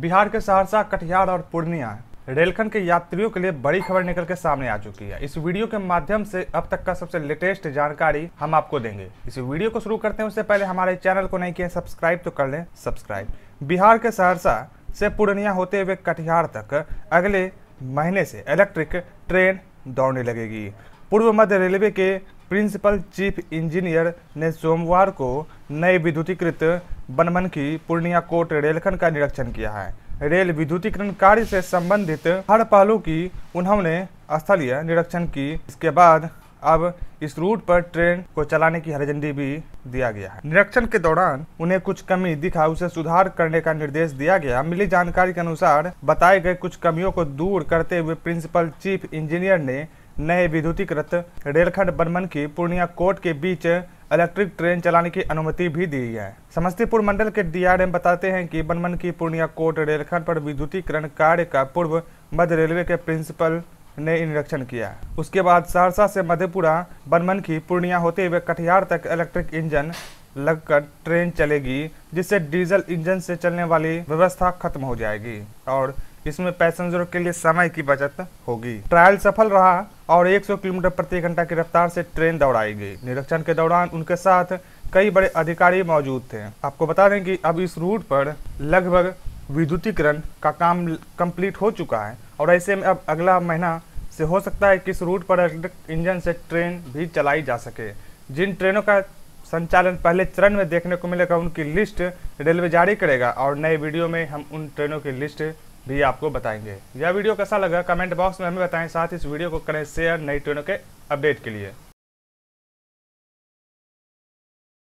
बिहार के सहरसा कटिहार और पूर्णिया रेलखंड के यात्रियों के लिए बड़ी खबर निकल के सामने आ चुकी है इस वीडियो के माध्यम से अब तक का सबसे लेटेस्ट जानकारी हम आपको देंगे इस वीडियो को शुरू करते हैं उससे पहले हमारे चैनल को नहीं किया सब्सक्राइब तो कर लें सब्सक्राइब बिहार के सहरसा से पूर्णिया होते हुए कटिहार तक अगले महीने से इलेक्ट्रिक ट्रेन दौड़ने लगेगी पूर्व मध्य रेलवे के प्रिंसिपल चीफ इंजीनियर ने सोमवार को नई विद्युतीकृत बनमन की पूर्णिया कोट रेलखंड का निरीक्षण किया है रेल विद्युतीकरण कार्य से संबंधित हर पहलू की उन्होंने स्थलीय निरीक्षण की इसके बाद अब इस रूट पर ट्रेन को चलाने की हरी झंडी भी दिया गया है निरीक्षण के दौरान उन्हें कुछ कमी दिखा उसे सुधार करने का निर्देश दिया गया मिली जानकारी के अनुसार बताए गए कुछ कमियों को दूर करते हुए प्रिंसिपल चीफ इंजीनियर ने नए विद्युतीकृत रेलखंड बनमन की पूर्णिया कोर्ट के बीच इलेक्ट्रिक ट्रेन चलाने की अनुमति भी दी है समस्तीपुर मंडल के डीआरएम बताते हैं कि बनमन की पूर्णिया कोट रेलखंड पर विद्युतीकरण कार्य का पूर्व मध्य रेलवे के प्रिंसिपल ने निरीक्षण किया उसके बाद सहरसा से मधेपुरा बनमन की पूर्णिया होते हुए कटिहार तक इलेक्ट्रिक इंजन लगकर ट्रेन चलेगी जिससे डीजल इंजन से चलने वाली व्यवस्था खत्म हो जाएगी और इसमें पैसेंजरों के लिए समय की बचत होगी ट्रायल सफल रहा और 100 किलोमीटर प्रति घंटा की रफ्तार से ट्रेन दौड़ाई गई निरीक्षण के दौरान उनके साथ कई बड़े अधिकारी मौजूद थे आपको बता दें कि अब इस रूट पर लगभग विद्युतीकरण का काम कंप्लीट हो चुका है और ऐसे में अब अगला महीना से हो सकता है कि इस रूट पर इलेक्ट्रिक इंजन से ट्रेन भी चलाई जा सके जिन ट्रेनों का संचालन पहले चरण में देखने को मिलेगा उनकी लिस्ट रेलवे जारी करेगा और नए वीडियो में हम उन ट्रेनों की लिस्ट भी आपको बताएंगे यह वीडियो कैसा लगा कमेंट बॉक्स में हमें बताएं साथ इस वीडियो को करें शेयर नई ट्रेनों के अपडेट के लिए